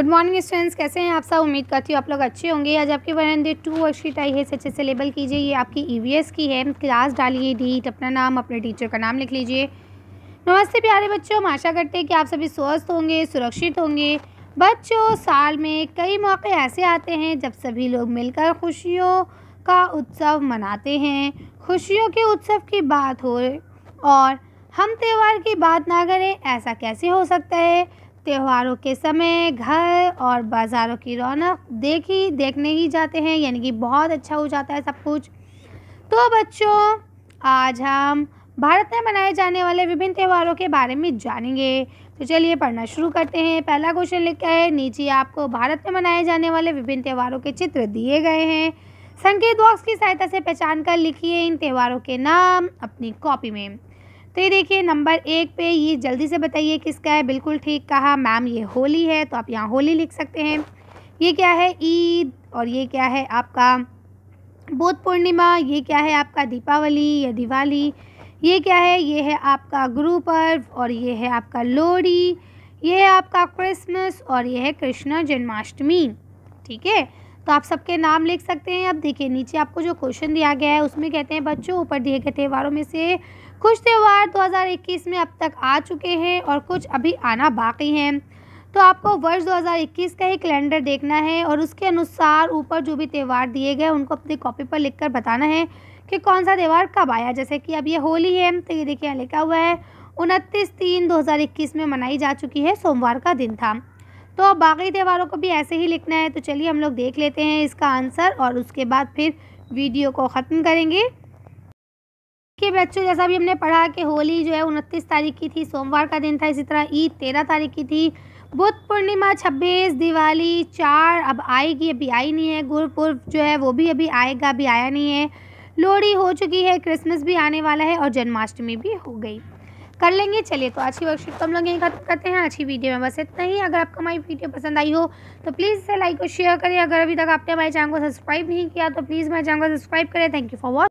good morning students कैसे हैं आप सब उम्मीद करती हूँ आप लोग अच्छे होंगे आज आपकी वन टू वर्कशीट आई है इसे अच्छे से लेबल कीजिए ये आपकी ईवीएस e की है क्लास डालिए डीट अपना नाम अपने टीचर का नाम लिख लीजिए नमस्ते प्यारे बच्चों हम आशा करते हैं कि आप सभी स्वस्थ होंगे सुरक्षित होंगे बच्चों साल में कई मौके ऐसे आते हैं जब सभी लोग मिलकर खुशियों का उत्सव मनाते हैं खुशियों के उत्सव की बात हो और हम त्यौहार की बात ना करें ऐसा कैसे हो सकता है त्योहारों के समय घर और बाज़ारों की रौनक देख ही देखने ही जाते हैं यानी कि बहुत अच्छा हो जाता है सब कुछ तो बच्चों आज हम भारत में मनाए जाने वाले विभिन्न त्योहारों के बारे में जानेंगे तो चलिए पढ़ना शुरू करते हैं पहला क्वेश्चन लिखा है नीचे आपको भारत में मनाए जाने वाले विभिन्न त्योहारों के चित्र दिए गए हैं संकेत बॉक्स की सहायता से पहचान कर लिखिए इन त्योहारों के नाम अपनी कॉपी में तो ये देखिए नंबर एक पे ये जल्दी से बताइए किसका है बिल्कुल ठीक कहा मैम ये होली है तो आप यहाँ होली लिख सकते हैं ये क्या है ईद और ये क्या है आपका बुद्ध पूर्णिमा ये क्या है आपका दीपावली या दिवाली ये क्या है ये है आपका गुरु पर्व और ये है आपका लोहड़ी ये है आपका क्रिसमस और ये है कृष्णा जन्माष्टमी ठीक है तो आप सबके नाम लिख सकते हैं अब देखिए नीचे आपको जो क्वेश्चन दिया गया है उसमें कहते हैं बच्चों ऊपर दिए गए त्यौहारों में से कुछ त्यौहार दो में अब तक आ चुके हैं और कुछ अभी आना बाकी हैं तो आपको वर्ष 2021 का ही कैलेंडर देखना है और उसके अनुसार ऊपर जो भी त्यौहार दिए गए उनको अपनी कॉपी पर लिख कर बताना है कि कौन सा त्यौहार कब आया जैसे कि अब ये होली है तो ये देखिए लिखा हुआ है उनतीस तीन 2021 में मनाई जा चुकी है सोमवार का दिन था तो अब बाकी त्यौहारों को भी ऐसे ही लिखना है तो चलिए हम लोग देख लेते हैं इसका आंसर और उसके बाद फिर वीडियो को ख़त्म करेंगे कि बच्चों जैसा भी हमने पढ़ा कि होली जो है उनतीस तारीख की थी सोमवार का दिन था इसी तरह ईद तेरह तारीख की थी बुद्ध पूर्णिमा छब्बीस दिवाली चार अब आएगी अभी आई नहीं है गुरपुर्व जो है वो भी अभी आएगा अभी आया नहीं है लोहड़ी हो चुकी है क्रिसमस भी आने वाला है और जन्माष्टमी भी हो गई कर लेंगे चलिए तो आज की वर्कशीट को हम लोग यहीं खत्म करते हैं आज की वीडियो में बस इतना ही अगर आपको हमारी वीडियो पसंद आई हो तो प्लीज़ इसे लाइक और शेयर करें अगर अभी तक आपने हमारे चैनल को सब्सक्राइब नहीं किया तो प्लीज़ हमारे चैनल को सब्सक्राइब करें थैंक यू फॉर वॉच